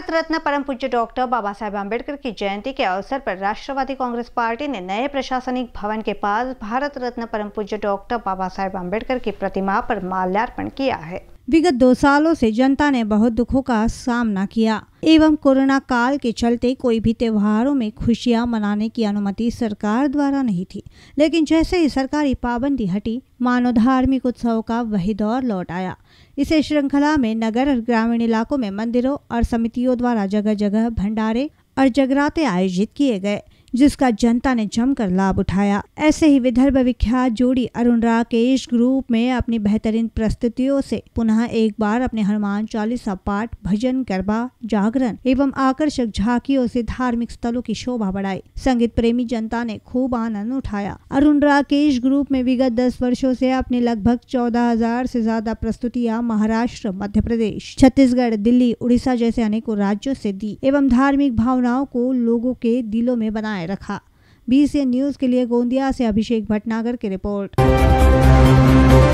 भारत रत्न परम पूज्य डॉक्टर बाबा साहेब आम्बेडकर की जयंती के अवसर पर राष्ट्रवादी कांग्रेस पार्टी ने नए प्रशासनिक भवन के पास भारत रत्न परम पूज्य डॉक्टर बाबा साहेब आम्बेडकर की प्रतिमा पर माल्यार्पण किया है विगत दो सालों से जनता ने बहुत दुखों का सामना किया एवं कोरोना काल के चलते कोई भी त्योहारों में खुशियां मनाने की अनुमति सरकार द्वारा नहीं थी लेकिन जैसे ही सरकारी पाबंदी हटी मानव धार्मिक उत्सव का वही दौर लौट आया इसे श्रृंखला में नगर और ग्रामीण इलाकों में मंदिरों और समितियों द्वारा जगह जगह भंडारे और जगराते आयोजित किए गए जिसका जनता ने जमकर लाभ उठाया ऐसे ही विदर्भ विख्यात जोड़ी अरुण राकेश ग्रुप में अपनी बेहतरीन प्रस्तुतियों से पुनः एक बार अपने हनुमान चालीसा पाठ भजन गरबा जागरण एवं आकर्षक झांकियों से धार्मिक स्थलों की शोभा बढ़ाई संगीत प्रेमी जनता ने खूब आनंद उठाया अरुण राकेश ग्रुप में विगत दस वर्षो से अपने लगभग चौदह हजार से ज्यादा प्रस्तुतियां महाराष्ट्र मध्य प्रदेश छत्तीसगढ़ दिल्ली उड़ीसा जैसे अनेकों राज्यों से दी एवं धार्मिक भावनाओं को लोगों के दिलों में बनाया बनाए रखा बीसीएन न्यूज़ के लिए गोंदिया से अभिषेक भटनागर की रिपोर्ट